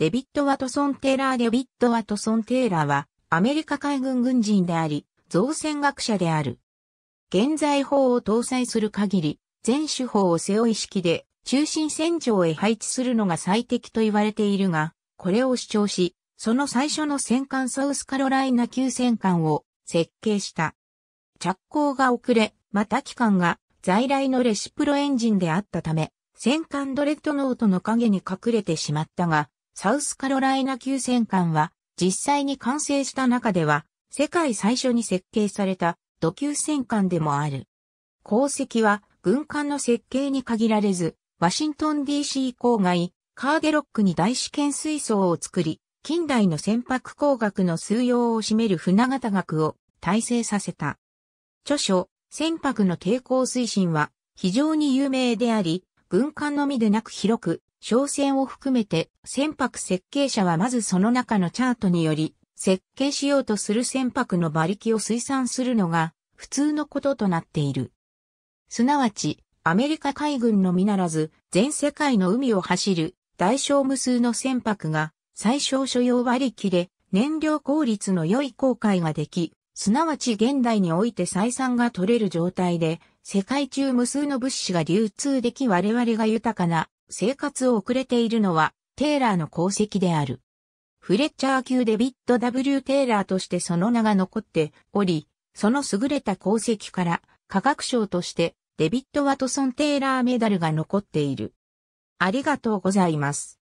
デビッド・ワトソン・テイラーデビッド・ワトソン・テイラーは、アメリカ海軍軍人であり、造船学者である。現在砲を搭載する限り、全手法を背負い式で、中心戦場へ配置するのが最適と言われているが、これを主張し、その最初の戦艦サウスカロライナ級戦艦を設計した。着工が遅れ、また機関が在来のレシプロエンジンであったため、戦艦ドレッドノートの影に隠れてしまったが、サウスカロライナ急戦艦は、実際に完成した中では、世界最初に設計された土急戦艦でもある。功績は、軍艦の設計に限られず、ワシントン DC 郊外、カーデロックに大試験水槽を作り、近代の船舶工学の数用を占める船型学を体制させた。著書、船舶の抵抗推進は非常に有名であり、軍艦のみでなく広く、商船を含めて船舶設計者はまずその中のチャートにより、設計しようとする船舶の馬力を推算するのが普通のこととなっている。すなわち、アメリカ海軍のみならず、全世界の海を走る大小無数の船舶が最小所要馬力で燃料効率の良い航海ができ、すなわち現代において採算が取れる状態で世界中無数の物資が流通でき我々が豊かな生活を送れているのは、テーラーの功績である。フレッチャー級デビッド・ W・ テーラーとしてその名が残っており、その優れた功績から科学賞としてデビッド・ワトソン・テーラーメダルが残っている。ありがとうございます。